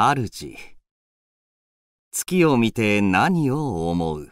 主月を見て何を思う